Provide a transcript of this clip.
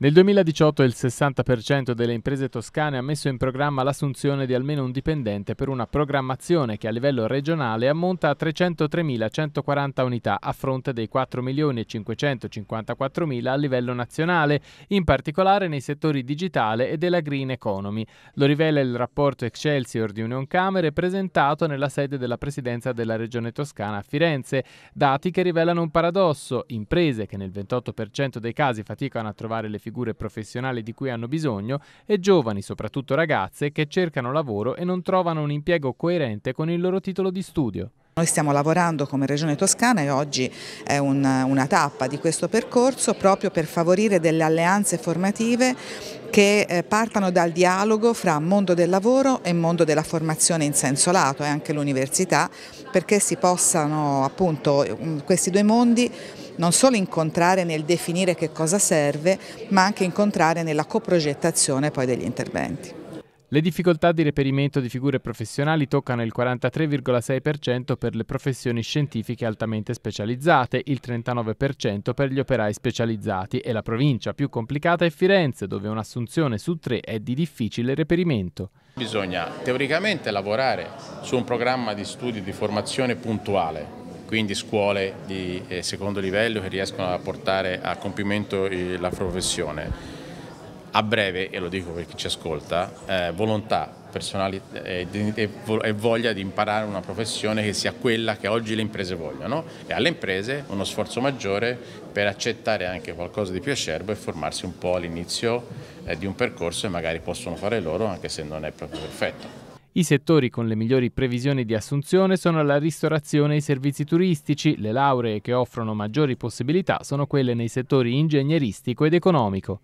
Nel 2018 il 60% delle imprese toscane ha messo in programma l'assunzione di almeno un dipendente per una programmazione che a livello regionale ammonta a 303.140 unità a fronte dei 4.554.000 a livello nazionale, in particolare nei settori digitale e della green economy. Lo rivela il rapporto Excelsior di Union Camere presentato nella sede della Presidenza della Regione Toscana a Firenze, dati che rivelano un paradosso, imprese che nel 28% dei casi faticano a trovare le finanze figure professionali di cui hanno bisogno e giovani, soprattutto ragazze, che cercano lavoro e non trovano un impiego coerente con il loro titolo di studio. Noi stiamo lavorando come Regione Toscana e oggi è una, una tappa di questo percorso proprio per favorire delle alleanze formative che eh, partano dal dialogo fra mondo del lavoro e mondo della formazione in senso lato e anche l'università perché si possano appunto mm, questi due mondi non solo incontrare nel definire che cosa serve ma anche incontrare nella coprogettazione poi degli interventi. Le difficoltà di reperimento di figure professionali toccano il 43,6% per le professioni scientifiche altamente specializzate, il 39% per gli operai specializzati e la provincia più complicata è Firenze, dove un'assunzione su tre è di difficile reperimento. Bisogna teoricamente lavorare su un programma di studi di formazione puntuale, quindi scuole di eh, secondo livello che riescono a portare a compimento eh, la professione a breve, e lo dico per chi ci ascolta, eh, volontà personali eh, e voglia di imparare una professione che sia quella che oggi le imprese vogliono e alle imprese uno sforzo maggiore per accettare anche qualcosa di più acerbo e formarsi un po' all'inizio eh, di un percorso che magari possono fare loro anche se non è proprio perfetto. I settori con le migliori previsioni di assunzione sono la ristorazione e i servizi turistici, le lauree che offrono maggiori possibilità sono quelle nei settori ingegneristico ed economico.